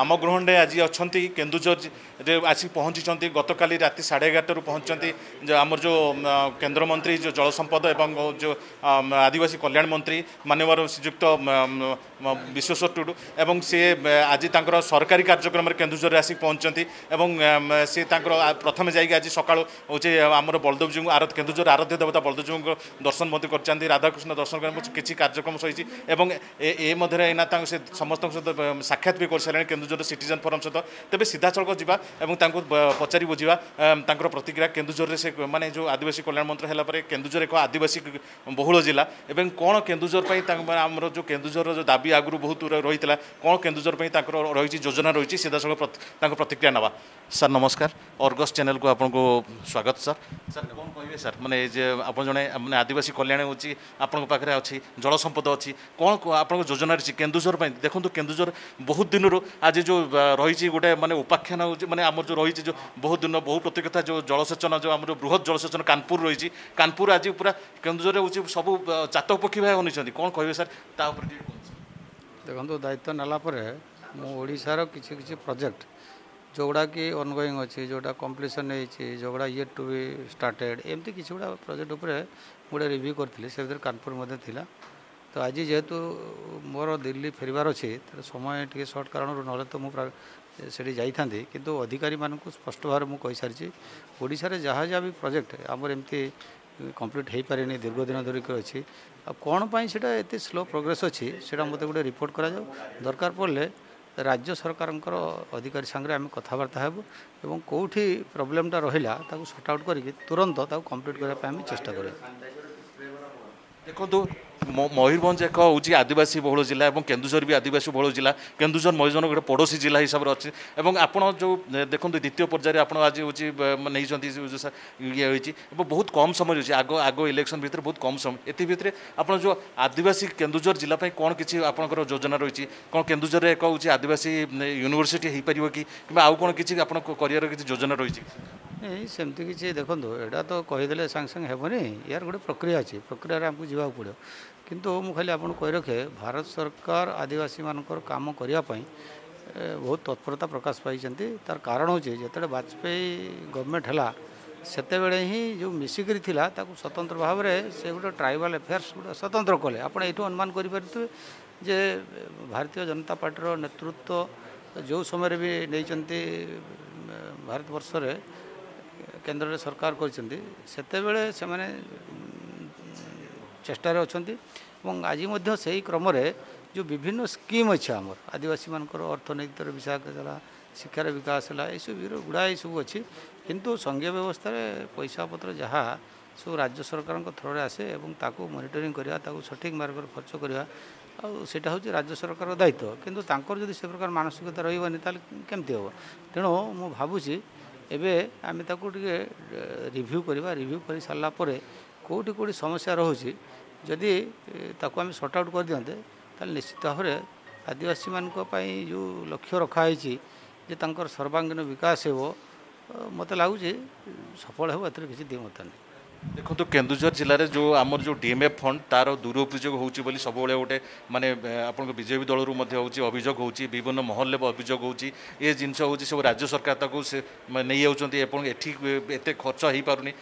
আম গৃহণে আজ অনেক কেন্দুঝর আসি পৌঁছিছেন গতকালি রাতে সাড়ে এগারটার পৌঁছান আমার যে কেন্দ্রমন্ত্রী যে জলসম্পদ এবং যে আদিবাসী কল্যাণ মন্ত্রী মাননীয় শ্রীযুক্ত বিশ্বেশ্বর টুডু এবং সি আজ তাঁর সরকারি কার্যক্রমের কেন্দুঝরে আসি পৌঁছান এবং সি তাঁর প্রথমে যাই আজ সকাল হচ্ছে আমার বলদেবজী আরত কেন্দুঝর আরাধ্য দেবতা বলদেবজী দর্শন মধ্যে করছেন রাধাকৃষ্ণ দর্শন করেন কিছু কার্যক্রম সহ এবং এ মধ্যে এনা তা সমস্ত সাক্ষাৎ বি করে সারে কেন্দু কেন্দুঝর সিটিজেন ফোরম সহ তেমনি সিধাসলখ যা এবং তাঁর পচারি বুঝবা তাঁর প্রতিক্রিয়া কেন্দুঝরের সে মানে যে আদিবাসী কল্যাণ মন্ত্রী হল পরে কেন্দুঝর এক আদিবাসী বহুল জেলা এবং কোণ কেন্দুঝর আমার যে কেন্দুঝর যে দাবি আগুন বহুত রয়েছে কোণ কেন্দুঝর তাঁর রয়েছে যোজনা রয়েছে সিধাসলখ তাঁর প্রতিক্রিয়া নেওয়া স্যার নমস্কার অর্গস চ্যানেল কু আপনার স্বাগত স্যার স্যার কম কে স্যার মানে যে আপনার জনে মানে আদিবাসী কল্যাণ হচ্ছে আপনার পাখে অছি জল সম্পদ অছি কোণ আপনার যোজনার কেন্দুঝর দেখুন কেন্দুঝর বহুত দিনর আজ ଆଜି ଯେଉଁ ରହିଛି ଗୋଟେ ମାନେ ଉପାଖ୍ୟାନ ହେଉଛି ମାନେ ଆମର ଯେଉଁ ରହିଛି ଯେଉଁ ବହୁତ ଦିନ ବହୁ ପ୍ରତିକଥା ଯେଉଁ ଜଳସେଚନ ଯେଉଁ ଆମର ଯେଉଁ ବୃହତ ଜଳସେଚନ କାନପୁର ରହିଛି କାନପୁର ଆଜି ପୁରା କେନ୍ଦୁଝରରେ ହେଉଛି ସବୁ ଚାତ ପକ୍ଷୀ ଭାଇ ଅନେଇଛନ୍ତି କ'ଣ କହିବେ ସାର୍ ତା ଉପରେ ଟିକେ ଦେଖନ୍ତୁ ଦାୟିତ୍ୱ ନେଲା ପରେ ମୁଁ ଓଡ଼ିଶାର କିଛି କିଛି ପ୍ରୋଜେକ୍ଟ ଯେଉଁଗୁଡ଼ାକି ଅନଗୋଇଂ ଅଛି ଯେଉଁଟା କମ୍ପ୍ଲିସନ୍ ହେଇଛି ଯେଉଁଗୁଡ଼ା ଇଏ ଟୁ ବି ଷ୍ଟାର୍ଟେଡ଼୍ ଏମିତି କିଛି ଗୁଡ଼ା ପ୍ରୋଜେକ୍ଟ ଉପରେ ମୁଁ ଗୋଟେ ରିଭ୍ୟୁ କରିଥିଲି ସେ ଭିତରେ କାନପୁର ମଧ୍ୟ ଥିଲା তো ଆଜି ଯେହେତୁ ମୋର ଦିଲ୍ଲୀ ଫେରିବାର ଅଛି ତା'ର ସମୟ ଟିକେ ସର୍ଟ କାରଣରୁ ନହେଲେ ତ ମୁଁ ସେଠି ଯାଇଥାନ୍ତି କିନ୍ତୁ ଅଧିକାରୀମାନଙ୍କୁ ସ୍ପଷ୍ଟ ଭାବରେ ମୁଁ କହିସାରିଛି ଓଡ଼ିଶାରେ ଯାହା ଯାହା ବି ପ୍ରୋଜେକ୍ଟ ଆମର ଏମିତି କମ୍ପ୍ଲିଟ୍ ହୋଇପାରିନି ଦୀର୍ଘ ଦିନ ଧରିକି ଅଛି ଆଉ କ'ଣ ପାଇଁ ସେଇଟା ଏତେ ସ୍ଲୋ ପ୍ରୋଗ୍ରେସ୍ ଅଛି ସେଇଟା ମୋତେ ଗୋଟେ ରିପୋର୍ଟ କରାଯାଉ ଦରକାର ପଡ଼ିଲେ ରାଜ୍ୟ ସରକାରଙ୍କର ଅଧିକାରୀ ସାଙ୍ଗରେ ଆମେ କଥାବାର୍ତ୍ତା ହେବୁ ଏବଂ କେଉଁଠି ପ୍ରୋବ୍ଲେମ୍ଟା ରହିଲା ତାକୁ ସର୍ଟ ଆଉଟ୍ କରିକି ତୁରନ୍ତ ତାକୁ କମ୍ପ୍ଲିଟ୍ କରିବା ପାଇଁ ଆମେ ଚେଷ୍ଟା କରିବା ଦେଖନ୍ତୁ ମୟୂରଭଞ୍ଜ ଏକ ହେଉଛି ଆଦିବାସୀ ବହୁଳ ଜିଲ୍ଲା ଏବଂ କେନ୍ଦୁଝର ବି ଆଦିବାସୀ ବହୁଳ ଜିଲ୍ଲା କେନ୍ଦୁଝର ମୟୂରଭଞ୍ଜ ଗୋଟେ ପଡ଼ୋଶୀ ଜିଲ୍ଲା ହିସାବରେ ଅଛି ଏବଂ ଆପଣ ଯେଉଁ ଦେଖନ୍ତୁ ଦ୍ୱିତୀୟ ପର୍ଯ୍ୟାୟରେ ଆପଣ ଆଜି ହେଉଛି ନେଇଛନ୍ତି ଇଏ ହୋଇଛି ଏବଂ ବହୁତ କମ୍ ସମୟ ହେଉଛି ଆଗ ଆଗ ଇଲେକ୍ସନ୍ ଭିତରେ ବହୁତ କମ୍ ସମୟ ଏଥି ଭିତରେ ଆପଣ ଯେଉଁ ଆଦିବାସୀ କେନ୍ଦୁଝର ଜିଲ୍ଲା ପାଇଁ କ'ଣ କିଛି ଆପଣଙ୍କର ଯୋଜନା ରହିଛି କ'ଣ କେନ୍ଦୁଝରରେ ଏକ ହେଉଛି ଆଦିବାସୀ ୟୁନିଭର୍ସିଟି ହୋଇପାରିବ କି କିମ୍ବା ଆଉ କ'ଣ କିଛି ଆପଣ କରିବାର କିଛି ଯୋଜନା ରହିଛି नहीं सेमती किसी देखो एटा तो कहीदे सांगे सांगे हेबनी यार गोटे प्रक्रिया अच्छे प्रक्रिया आमको जावाक पड़ो कितु मुझे आपको कही रखे भारत सरकार आदिवासी मान कम करने बहुत तत्परता प्रकाश पाई तार कारण हूँ जिते बाजपेयी गवर्नमेंट है जो ହିଁ थी स्वतंत्र भाव ତାକୁ ସ୍ୱତନ୍ତ୍ର ଭାବରେ ସେ ଗୋଟେ ଟ୍ରାଇବାଲ୍ ଆଫେୟାର୍ସ ଗୋଟେ ସ୍ୱତନ୍ତ୍ର କଲେ ଆପଣ ଏଇଠୁ ଅନୁମାନ କରିପାରୁଥିବେ ଯେ ଭାରତୀୟ ଜନତା ପାର୍ଟିର ନେତୃତ୍ୱ ଯେଉଁ ସମୟରେ ବି ନେଇଛନ୍ତି ଭାରତବର୍ଷରେ କେନ୍ଦ୍ରରେ ସରକାର କରିଛନ୍ତି ସେତେବେଳେ ସେମାନେ ଚେଷ୍ଟାରେ ଅଛନ୍ତି ଏବଂ ଆଜି ମଧ୍ୟ ସେହି କ୍ରମରେ ଯେଉଁ ବିଭିନ୍ନ ସ୍କିମ୍ ଅଛି ଆମର ଆଦିବାସୀମାନଙ୍କର ଅର୍ଥନୈତିକର ବିକାଶ ହେଲା ଶିକ୍ଷାର ବିକାଶ ହେଲା ଏସବୁ ଗୁଡ଼ା ଏସବୁ ଅଛି କିନ୍ତୁ ସଂଘୀୟ ବ୍ୟବସ୍ଥାରେ ପଇସାପତ୍ର ଯାହା ସବୁ ରାଜ୍ୟ ସରକାରଙ୍କ ଥ୍ରୋରେ ଆସେ ଏବଂ ତାକୁ ମନିଟରିଂ କରିବା ତାକୁ ସଠିକ୍ ମାର୍ଗରେ ଖର୍ଚ୍ଚ କରିବା ଆଉ ସେଇଟା ହେଉଛି ରାଜ୍ୟ ସରକାରଙ୍କ ଦାୟିତ୍ୱ କିନ୍ତୁ ତାଙ୍କର ଯଦି ସେ ପ୍ରକାର ମାନସିକତା ରହିବନି ତାହେଲେ କେମିତି ହେବ ତେଣୁ ମୁଁ ଭାବୁଛି ଏବେ ଆମେ ତାକୁ ଟିକେ ରିଭ୍ୟୁ କରିବା ରିଭ୍ୟୁ କରିସାରିଲା ପରେ କେଉଁଠି କେଉଁଠି ସମସ୍ୟା ରହୁଛି ଯଦି ତାକୁ ଆମେ ସର୍ଟ ଆଉଟ୍ କରିଦିଅନ୍ତେ ତାହେଲେ ନିଶ୍ଚିତ ଭାବରେ ଆଦିବାସୀମାନଙ୍କ ପାଇଁ ଯେଉଁ ଲକ୍ଷ୍ୟ ରଖାହେଇଛି ଯେ ତାଙ୍କର ସର୍ବାଙ୍ଗୀନ ବିକାଶ ହେବ ମୋତେ ଲାଗୁଛି ସଫଳ ହେବ ଏଥିରେ କିଛି ଦିମତ ନାହିଁ ଦେଖନ୍ତୁ କେନ୍ଦୁଝର ଜିଲ୍ଲାରେ ଯେଉଁ ଆମର ଯେଉଁ ଡିଏମ୍ଏଫ୍ ଫଣ୍ଡ ତା'ର ଦୁରୁପଯୋଗ ହେଉଛି ବୋଲି ସବୁବେଳେ ଗୋଟେ ମାନେ ଆପଣଙ୍କ ବିଜେପି ଦଳରୁ ମଧ୍ୟ ହେଉଛି ଅଭିଯୋଗ ହେଉଛି ବିଭିନ୍ନ ମହଲରେ ଅଭିଯୋଗ ହେଉଛି ଏ ଜିନିଷ ହେଉଛି ସବୁ ରାଜ୍ୟ ସରକାର ତାକୁ ସେ ନେଇଯାଉଛନ୍ତି ଏବଂ ଏଠି ଏତେ ଖର୍ଚ୍ଚ ହୋଇପାରୁନି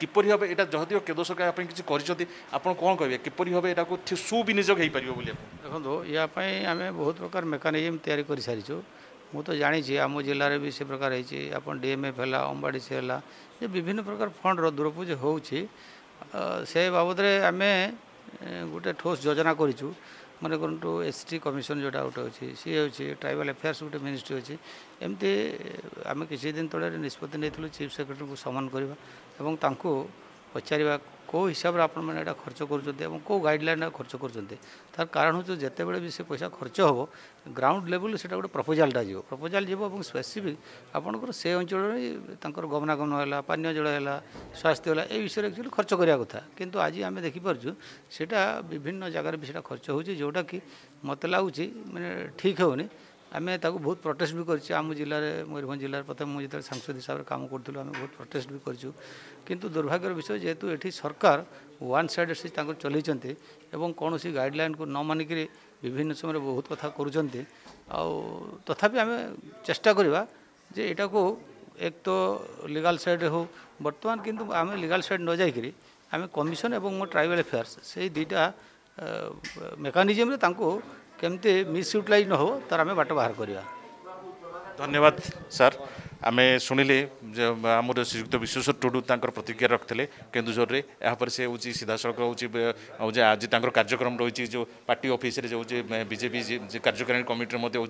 କିପରି ଭାବେ ଏଇଟା ଯଦିଓ କେନ୍ଦ୍ର ସରକାର ପାଇଁ କିଛି କରିଛନ୍ତି ଆପଣ କ'ଣ କହିବେ କିପରି ଭାବେ ଏଟାକୁ ସୁବିନିଯୋଗ ହୋଇପାରିବ ବୋଲି ଆପଣ ଦେଖନ୍ତୁ ୟା ପାଇଁ ଆମେ ବହୁତ ପ୍ରକାର ମେକାନିଜିମ୍ ତିଆରି କରିସାରିଛୁ ମୁଁ ତ ଜାଣିଛି ଆମ ଜିଲ୍ଲାରେ ବି ସେ ପ୍ରକାର ହେଇଛି ଆପଣ ଡି ଏମ୍ ଏଫ୍ ହେଲା ଅମ୍ବାଡ଼ି ସି ହେଲା ଯେ ବିଭିନ୍ନ ପ୍ରକାର ଫଣ୍ଡର ଦୁରୁପଯୋଗ ହେଉଛି ସେ ବାବଦରେ ଆମେ ଗୋଟେ ଠୋସ୍ ଯୋଜନା କରିଛୁ ମନେ କରନ୍ତୁ ଏସ୍ ଟି କମିଶନ୍ ଯେଉଁଟା ଗୋଟେ ଅଛି ସିଏ ହେଉଛି ଟ୍ରାଇବାଲ୍ ଆଫେୟାର୍ସ ଗୋଟେ ମିନିଷ୍ଟ୍ରି ଅଛି ଏମିତି ଆମେ କିଛି ଦିନ ତଳେ ନିଷ୍ପତ୍ତି ନେଇଥିଲୁ ଚିଫ୍ ସେକ୍ରେଟେରୀଙ୍କୁ ସମନ କରିବା ଏବଂ ତାଙ୍କୁ ପଚାରିବା କେଉଁ ହିସାବରେ ଆପଣମାନେ ଏଇଟା ଖର୍ଚ୍ଚ କରୁଛନ୍ତି ଏବଂ କେଉଁ ଗାଇଡ଼ଲାଇନ୍ ଖର୍ଚ୍ଚ କରୁଛନ୍ତି ତାର କାରଣ ହେଉଛି ଯେତେବେଳେ ବି ସେ ପଇସା ଖର୍ଚ୍ଚ ହେବ ଗ୍ରାଉଣ୍ଡ ଲେଭେଲରେ ସେଇଟା ଗୋଟେ ପ୍ରପୋଜାଲ୍ଟା ଯିବ ପ୍ରପୋଜାଲ୍ ଯିବ ଏବଂ ସ୍ପେସିଫିକ୍ ଆପଣଙ୍କର ସେ ଅଞ୍ଚଳରେ ତାଙ୍କର ଗମନାଗମନ ହେଲା ପାନୀୟ ଜଳ ହେଲା ସ୍ୱାସ୍ଥ୍ୟ ହେଲା ଏ ବିଷୟରେ ଆକ୍ଚୁଆଲି ଖର୍ଚ୍ଚ କରିବା କଥା କିନ୍ତୁ ଆଜି ଆମେ ଦେଖିପାରୁଛୁ ସେଇଟା ବିଭିନ୍ନ ଜାଗାରେ ବି ସେଇଟା ଖର୍ଚ୍ଚ ହେଉଛି ଯେଉଁଟାକି ମୋତେ ଲାଗୁଛି ମାନେ ଠିକ୍ ହେଉନି आम बहुत प्रोटेस्ट भी करम जिले में मयूरभ जिले प्रथम मुझे जो सांसद हिसाब से कम करूँ आम बहुत प्रोटेस्ट भी करूँ दुर्भाग्य विषय जेहेतु ये सरकार वन सैड से चलते कौन सी गाइडल को न मानिक विभिन्न समय बहुत कथा करथापि आम चेषा करवा यू एक तो लीगल साइड हो वर्तमान किंतु आम लीगल साइड न जाकर आम कमिशन और ट्राइबल एफेयर्स से दुटा मेकानिजम केस न हो तर आमे बाटो बाह्र धन्यवाद सर सर्मे शुण आम श्री विश्वेश्वर टुडु से प्रतिक्रिया रिले केन्दुझरले यहाँले सिच्छु सिधासँग आज तर कार्यक्रम जो पार्टी कार्यकारी रहेछ विजेपि कार्य कमिटर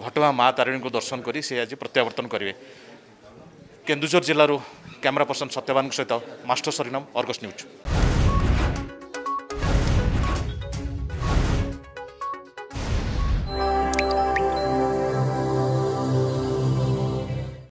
घटवा ए तारिणी को दर्शन आज प्रत्यावर्तन गरे केन्दुझर जिल्लो क्यमेरा पर्सन सत्यवान सहित मास्टर सरीनम न्यूज